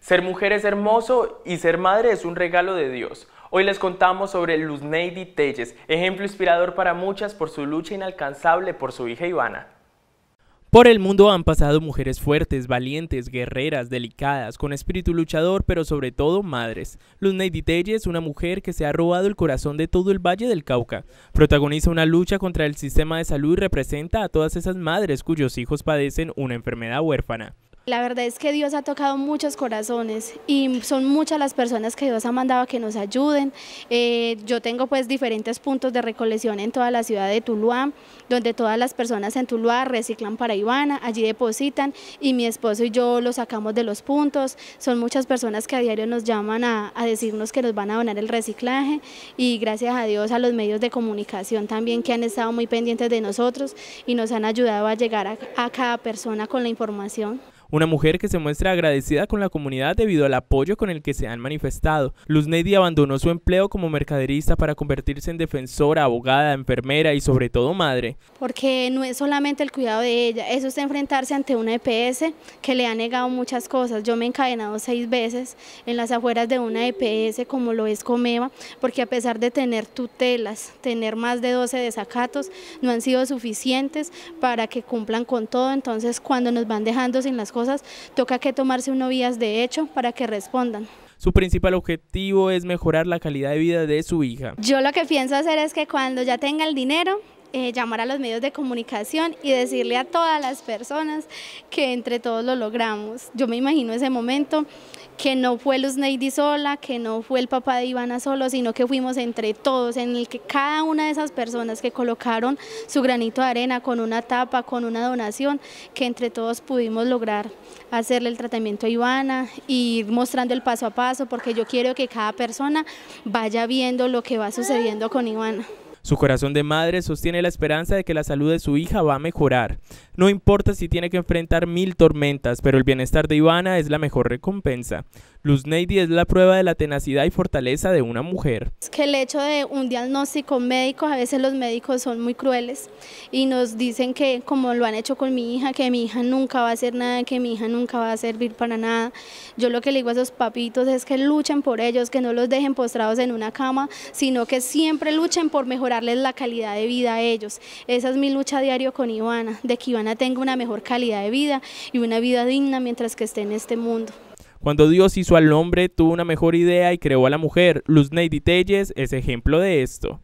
Ser mujer es hermoso y ser madre es un regalo de Dios. Hoy les contamos sobre Luz Neidy Telles, ejemplo inspirador para muchas por su lucha inalcanzable por su hija Ivana. Por el mundo han pasado mujeres fuertes, valientes, guerreras, delicadas, con espíritu luchador, pero sobre todo madres. Luz Neidy Telles, una mujer que se ha robado el corazón de todo el Valle del Cauca, protagoniza una lucha contra el sistema de salud y representa a todas esas madres cuyos hijos padecen una enfermedad huérfana. La verdad es que Dios ha tocado muchos corazones y son muchas las personas que Dios ha mandado a que nos ayuden. Eh, yo tengo pues diferentes puntos de recolección en toda la ciudad de Tuluá, donde todas las personas en Tuluá reciclan para Ivana, allí depositan y mi esposo y yo lo sacamos de los puntos. Son muchas personas que a diario nos llaman a, decirnos que nos van a donar el reciclaje y gracias a Dios a los medios de comunicación también que han estado muy pendientes de nosotros y nos han ayudado a llegar a cada persona con la información. Una mujer que se muestra agradecida con la comunidad debido al apoyo con el que se han manifestado. Luz Neidy abandonó su empleo como mercaderista para convertirse en defensora, abogada, enfermera y sobre todo madre. Porque no es solamente el cuidado de ella, eso es enfrentarse ante una EPS que le ha negado muchas cosas. Yo me he encadenado seis veces en las afueras de una EPS como lo es Comeva, porque a pesar de tener tutelas, tener más de 12 desacatos, no han sido suficientes para que cumplan con todo. Entonces cuando nos van dejando sin las cosas, toca que tomarse uno vías de hecho para que respondan. Su principal objetivo es mejorar la calidad de vida de su hija. Yo lo que pienso hacer es que cuando ya tenga el dinero, eh, llamar a los medios de comunicación y decirle a todas las personas que entre todos lo logramos. Yo me imagino ese momento que no fue Luz Neidy sola, que no fue el papá de Ivana solo, sino que fuimos entre todos, en el que cada una de esas personas que colocaron su granito de arena con una tapa, con una donación, que entre todos pudimos lograr hacerle el tratamiento a Ivana y ir mostrando el paso a paso, porque yo quiero que cada persona vaya viendo lo que va sucediendo con Ivana. Su corazón de madre sostiene la esperanza de que la salud de su hija va a mejorar. No importa si tiene que enfrentar mil tormentas, pero el bienestar de Ivana es la mejor recompensa. Luz Neidy es la prueba de la tenacidad y fortaleza de una mujer. Es que el hecho de un diagnóstico médico, a veces los médicos son muy crueles y nos dicen que como lo han hecho con mi hija, que mi hija nunca va a hacer nada, que mi hija nunca va a servir para nada. Yo lo que le digo a esos papitos es que luchen por ellos, que no los dejen postrados en una cama, sino que siempre luchen por mejorarles la calidad de vida a ellos. Esa es mi lucha diario con Ivana, de que Ivana tenga una mejor calidad de vida y una vida digna mientras que esté en este mundo. Cuando Dios hizo al hombre, tuvo una mejor idea y creó a la mujer. Luz Nady Telles es ejemplo de esto.